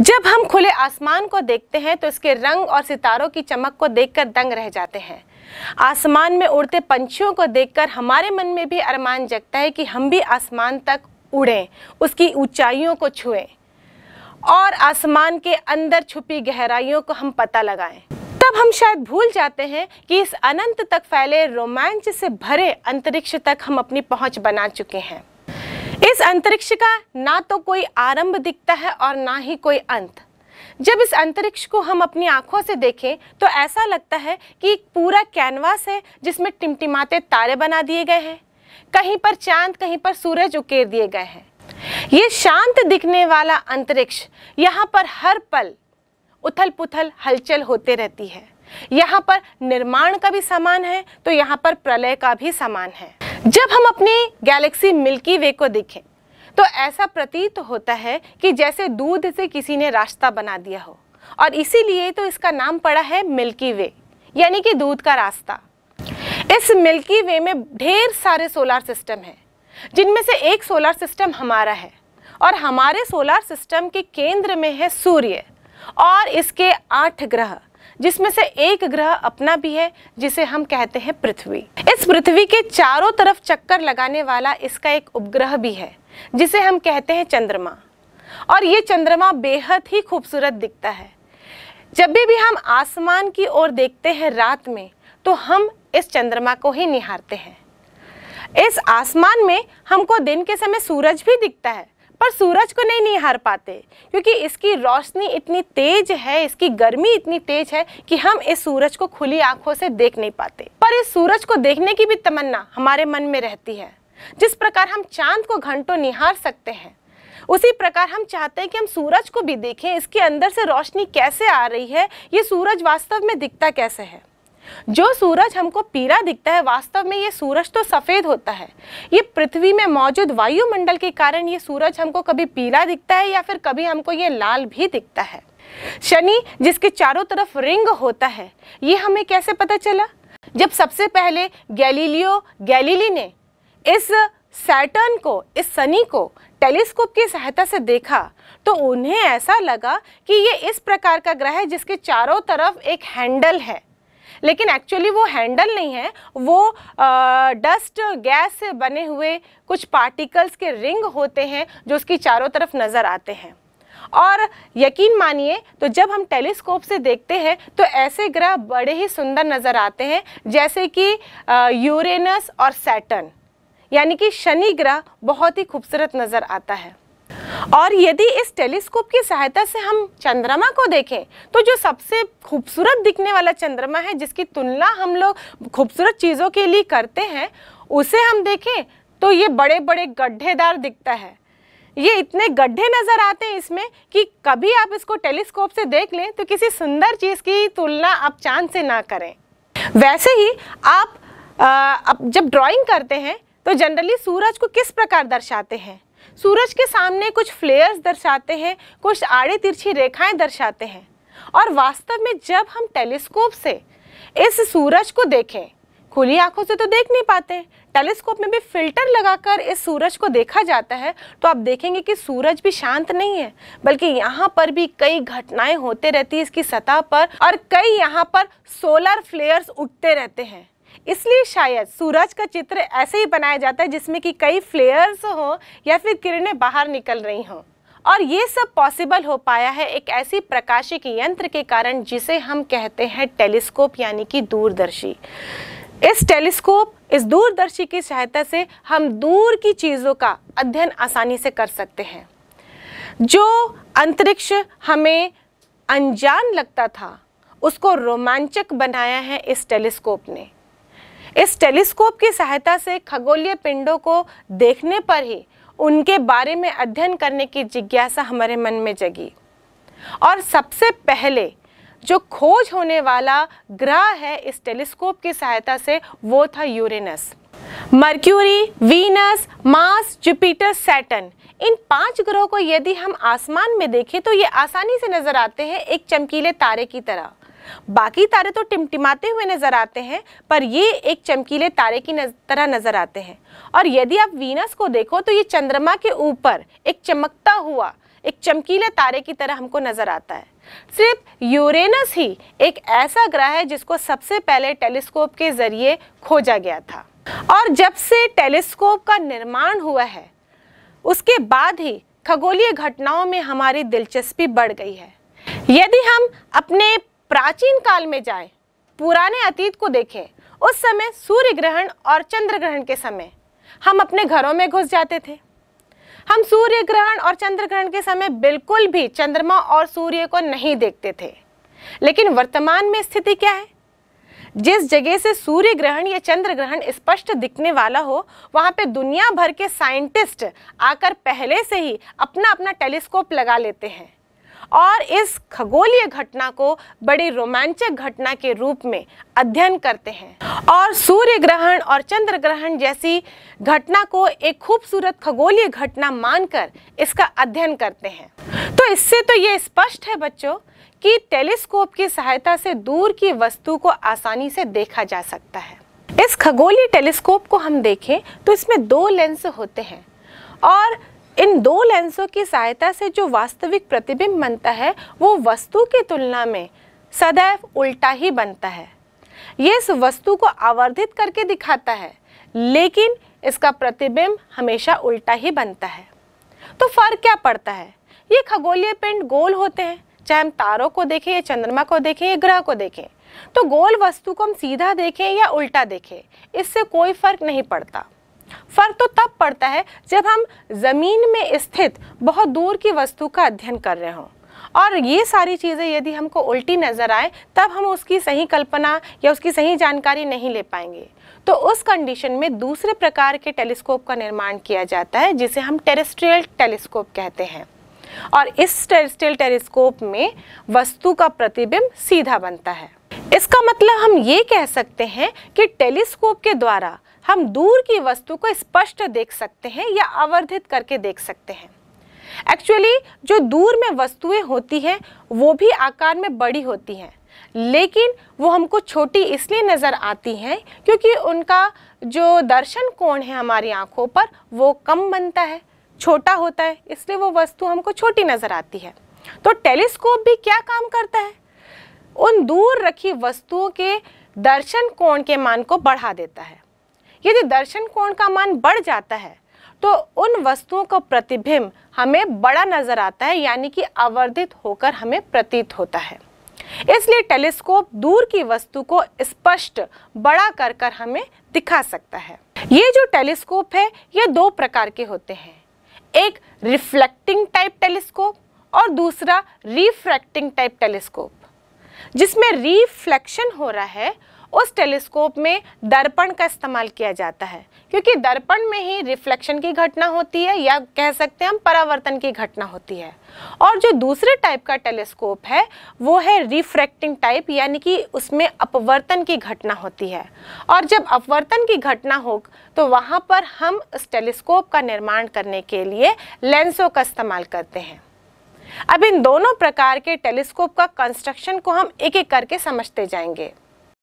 जब हम खुले आसमान को देखते हैं तो इसके रंग और सितारों की चमक को देखकर दंग रह जाते हैं आसमान में उड़ते पंछियों को देखकर हमारे मन में भी अरमान जगता है कि हम भी आसमान तक उड़ें उसकी ऊंचाइयों को छुएं और आसमान के अंदर छुपी गहराइयों को हम पता लगाएं तब हम शायद भूल जाते हैं कि इस अनंत तक फैले रोमांच से भरे अंतरिक्ष तक हम अपनी पहुंच बना चुके हैं इस अंतरिक्ष का ना तो कोई आरंभ दिखता है और ना ही कोई अंत जब इस अंतरिक्ष को हम अपनी आंखों से देखें तो ऐसा लगता है कि एक पूरा कैनवास है जिसमें टिमटिमाते तारे बना दिए गए हैं कहीं पर चांद कहीं पर सूरज उकेर दिए गए हैं ये शांत दिखने वाला अंतरिक्ष यहाँ पर हर पल उथल पुथल हलचल होते रहती है यहाँ पर निर्माण का भी समान है तो यहाँ पर प्रलय का भी समान है जब हम अपनी गैलेक्सी मिल्की वे को देखें तो ऐसा प्रतीत होता है कि जैसे दूध से किसी ने रास्ता बना दिया हो और इसीलिए तो इसका नाम पड़ा है मिल्की वे यानी कि दूध का रास्ता इस मिल्की वे में ढेर सारे सोलार सिस्टम हैं जिनमें से एक सोलार सिस्टम हमारा है और हमारे सोलार सिस्टम के केंद्र में है सूर्य और इसके आठ ग्रह जिसमें से एक ग्रह अपना भी है जिसे हम कहते हैं पृथ्वी इस पृथ्वी के चारों तरफ चक्कर लगाने वाला इसका एक उपग्रह भी है जिसे हम कहते हैं चंद्रमा और ये चंद्रमा बेहद ही खूबसूरत दिखता है जब भी भी हम आसमान की ओर देखते हैं रात में तो हम इस चंद्रमा को ही निहारते हैं इस आसमान में हमको दिन के समय सूरज भी दिखता है पर सूरज को नहीं निहार पाते क्योंकि इसकी रोशनी इतनी तेज है इसकी गर्मी इतनी तेज है कि हम इस सूरज को खुली आंखों से देख नहीं पाते पर इस सूरज को देखने की भी तमन्ना हमारे मन में रहती है जिस प्रकार हम चांद को घंटों निहार सकते हैं उसी प्रकार हम चाहते हैं कि हम सूरज को भी देखें इसके अंदर से रोशनी कैसे आ रही है ये सूरज वास्तव में दिखता कैसे है जो सूरज हमको पीला दिखता है वास्तव में ये सूरज तो सफ़ेद होता है ये पृथ्वी में मौजूद वायुमंडल के कारण ये सूरज हमको कभी पीला दिखता है या फिर कभी हमको ये लाल भी दिखता है शनि जिसके चारों तरफ रिंग होता है ये हमें कैसे पता चला जब सबसे पहले गैलीलियो गैलीली ने इस सैटर्न को इस सनी को टेलीस्कोप की सहायता से देखा तो उन्हें ऐसा लगा कि ये इस प्रकार का ग्रह है जिसके चारों तरफ एक हैंडल है लेकिन एक्चुअली वो हैंडल नहीं है वो आ, डस्ट गैस से बने हुए कुछ पार्टिकल्स के रिंग होते हैं जो उसकी चारों तरफ नज़र आते हैं और यकीन मानिए तो जब हम टेलीस्कोप से देखते हैं तो ऐसे ग्रह बड़े ही सुंदर नज़र आते हैं जैसे कि यूरेनस और सैटन यानी कि शनि ग्रह बहुत ही खूबसूरत नज़र आता है और यदि इस टेलीस्कोप की सहायता से हम चंद्रमा को देखें तो जो सबसे खूबसूरत दिखने वाला चंद्रमा है जिसकी तुलना हम लोग खूबसूरत चीज़ों के लिए करते हैं उसे हम देखें तो ये बड़े बड़े गड्ढेदार दिखता है ये इतने गड्ढे नज़र आते हैं इसमें कि कभी आप इसको टेलीस्कोप से देख लें तो किसी सुंदर चीज़ की तुलना आप चांद से ना करें वैसे ही आप, आ, आप जब ड्राइंग करते हैं तो जनरली सूरज को किस प्रकार दर्शाते हैं सूरज के सामने कुछ फ्लेयर्स दर्शाते हैं कुछ आड़े तिरछी रेखाएं दर्शाते हैं और वास्तव में जब हम टेलीस्कोप से इस सूरज को देखें खुली आंखों से तो देख नहीं पाते टेलीस्कोप में भी फिल्टर लगाकर इस सूरज को देखा जाता है तो आप देखेंगे कि सूरज भी शांत नहीं है बल्कि यहाँ पर भी कई घटनाएं होते रहती है इसकी सतह पर और कई यहाँ पर सोलर फ्लेयर्स उठते रहते हैं इसलिए शायद सूरज का चित्र ऐसे ही बनाया जाता है जिसमें कि कई फ्लेयर्स हों या फिर किरणें बाहर निकल रही हों और ये सब पॉसिबल हो पाया है एक ऐसी प्रकाशिक यंत्र के कारण जिसे हम कहते हैं टेलीस्कोप यानी कि दूरदर्शी इस टेलीस्कोप इस दूरदर्शी की सहायता से हम दूर की चीज़ों का अध्ययन आसानी से कर सकते हैं जो अंतरिक्ष हमें अनजान लगता था उसको रोमांचक बनाया है इस टेलीस्कोप ने इस टेलीस्कोप की सहायता से खगोलीय पिंडों को देखने पर ही उनके बारे में अध्ययन करने की जिज्ञासा हमारे मन में जगी और सबसे पहले जो खोज होने वाला ग्रह है इस टेलीस्कोप की सहायता से वो था Uranus Mercury Venus Mars Jupiter Saturn इन पांच ग्रहों को यदि हम आसमान में देखें तो ये आसानी से नजर आते हैं एक चमकीले तारे की तरह बाकी तारे तो टिमटिमाते हुए नज़र आते हैं पर ये एक चमकीले तारे की नज, तरह नज़र आते हैं और यदि आप वीनस को देखो तो ये चंद्रमा के ऊपर एक चमकता हुआ एक चमकीले तारे की तरह हमको नज़र आता है सिर्फ यूरेनस ही एक ऐसा ग्रह है जिसको सबसे पहले टेलीस्कोप के ज़रिए खोजा गया था और जब से टेलीस्कोप का निर्माण हुआ है उसके बाद ही खगोलीय घटनाओं में हमारी दिलचस्पी बढ़ गई है यदि हम अपने प्राचीन काल में जाए पुराने अतीत को देखें उस समय सूर्य ग्रहण और चंद्र ग्रहण के समय हम अपने घरों में घुस जाते थे हम सूर्य ग्रहण और चंद्र ग्रहण के समय बिल्कुल भी चंद्रमा और सूर्य को नहीं देखते थे लेकिन वर्तमान में स्थिति क्या है जिस जगह से सूर्य ग्रहण या चंद्र ग्रहण स्पष्ट दिखने वाला हो वहाँ पे दुनिया भर के साइंटिस्ट आकर पहले से ही अपना अपना टेलीस्कोप लगा लेते हैं और इस खगोलीय घटना को बड़ी रोमांचक घटना के रूप में अध्ययन करते हैं और सूर्य ग्रहण और चंद्र ग्रहण जैसी घटना को एक खूबसूरत खगोलीय घटना मानकर इसका अध्ययन करते हैं तो इससे तो ये स्पष्ट है बच्चों कि टेलीस्कोप की सहायता से दूर की वस्तु को आसानी से देखा जा सकता है इस खगोलीय टेलीस्कोप को हम देखें तो इसमें दो लेंस होते हैं और इन दो लेंसों की सहायता से जो वास्तविक प्रतिबिंब बनता है वो वस्तु की तुलना में सदैव उल्टा ही बनता है ये इस वस्तु को आवर्धित करके दिखाता है लेकिन इसका प्रतिबिंब हमेशा उल्टा ही बनता है तो फर्क क्या पड़ता है ये खगोलीय पिंड गोल होते हैं चाहे हम तारों को देखें या चंद्रमा को देखें या ग्रह को देखें तो गोल वस्तु को हम सीधा देखें या उल्टा देखें इससे कोई फर्क नहीं पड़ता फर्क तो तब पड़ता है जब हम ज़मीन में स्थित बहुत दूर की वस्तु का अध्ययन कर रहे हों और ये सारी चीज़ें यदि हमको उल्टी नज़र आए तब हम उसकी सही कल्पना या उसकी सही जानकारी नहीं ले पाएंगे तो उस कंडीशन में दूसरे प्रकार के टेलीस्कोप का निर्माण किया जाता है जिसे हम टेरेस्ट्रियल टेलीस्कोप कहते हैं और इस टेरेस्ट्रियल टेलीस्कोप में वस्तु का प्रतिबिंब सीधा बनता है इसका मतलब हम ये कह सकते हैं कि टेलीस्कोप के द्वारा हम दूर की वस्तु को स्पष्ट देख सकते हैं या आवर्धित करके देख सकते हैं एक्चुअली जो दूर में वस्तुएं होती हैं वो भी आकार में बड़ी होती हैं लेकिन वो हमको छोटी इसलिए नज़र आती हैं क्योंकि उनका जो दर्शन कोण है हमारी आँखों पर वो कम बनता है छोटा होता है इसलिए वो वस्तु हमको छोटी नज़र आती है तो टेलीस्कोप भी क्या काम करता है उन दूर रखी वस्तुओं के दर्शन कोण के मान को बढ़ा देता है यदि दर्शन कोण का मान बढ़ जाता है तो उन वस्तुओं का प्रतिबिंब हमें बड़ा नजर आता है यानी कि आवर्धित होकर हमें प्रतीत होता है इसलिए टेलीस्कोप दूर की वस्तु को स्पष्ट बड़ा कर कर हमें दिखा सकता है ये जो टेलीस्कोप है ये दो प्रकार के होते हैं एक रिफ्लेक्टिंग टाइप टेलीस्कोप और दूसरा रिफ्रैक्टिंग टाइप टेलीस्कोप जिसमें रिफ्लेक्शन हो रहा है उस टेलीस्कोप में दर्पण का इस्तेमाल किया जाता है क्योंकि दर्पण में ही रिफ्लेक्शन की घटना होती है या कह सकते हैं हम परावर्तन की घटना होती है और जो दूसरे टाइप का टेलीस्कोप है वो है रिफ्रैक्टिंग टाइप यानी कि उसमें अपवर्तन की घटना होती है और जब अपवर्तन की घटना हो तो वहाँ पर हम उस टेलीस्कोप का निर्माण करने के लिए लेंसों का इस्तेमाल करते हैं अब इन दोनों प्रकार के टेलीस्कोप का कंस्ट्रक्शन को हम एक एक करके समझते जाएंगे